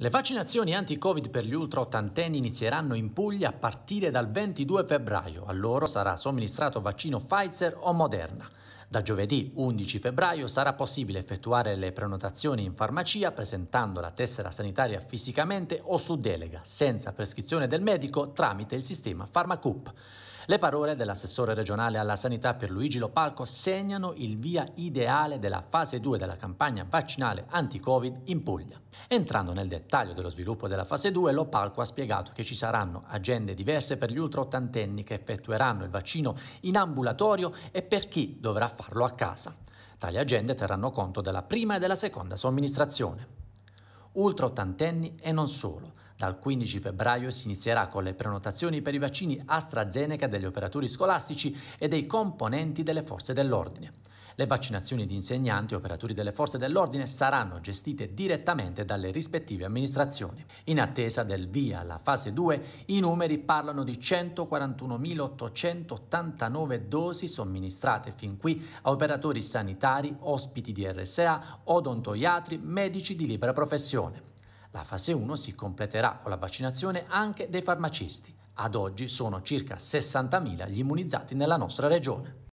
Le vaccinazioni anti-Covid per gli ultra ottantenni inizieranno in Puglia a partire dal 22 febbraio. A loro sarà somministrato vaccino Pfizer o Moderna. Da giovedì 11 febbraio sarà possibile effettuare le prenotazioni in farmacia presentando la tessera sanitaria fisicamente o su delega, senza prescrizione del medico tramite il sistema Farmacup. Le parole dell'assessore regionale alla sanità per Luigi Lopalco segnano il via ideale della fase 2 della campagna vaccinale anti-Covid in Puglia. Entrando nel dettaglio dello sviluppo della fase 2, Lopalco ha spiegato che ci saranno agende diverse per gli ultra ottantenni che effettueranno il vaccino in ambulatorio e per chi dovrà farlo a casa. Tali agende terranno conto della prima e della seconda somministrazione. Ultra ottantenni e non solo. Dal 15 febbraio si inizierà con le prenotazioni per i vaccini AstraZeneca degli operatori scolastici e dei componenti delle forze dell'ordine. Le vaccinazioni di insegnanti e operatori delle forze dell'ordine saranno gestite direttamente dalle rispettive amministrazioni. In attesa del via alla fase 2, i numeri parlano di 141.889 dosi somministrate fin qui a operatori sanitari, ospiti di RSA, odontoiatri, medici di libera professione. La fase 1 si completerà con la vaccinazione anche dei farmacisti. Ad oggi sono circa 60.000 gli immunizzati nella nostra regione.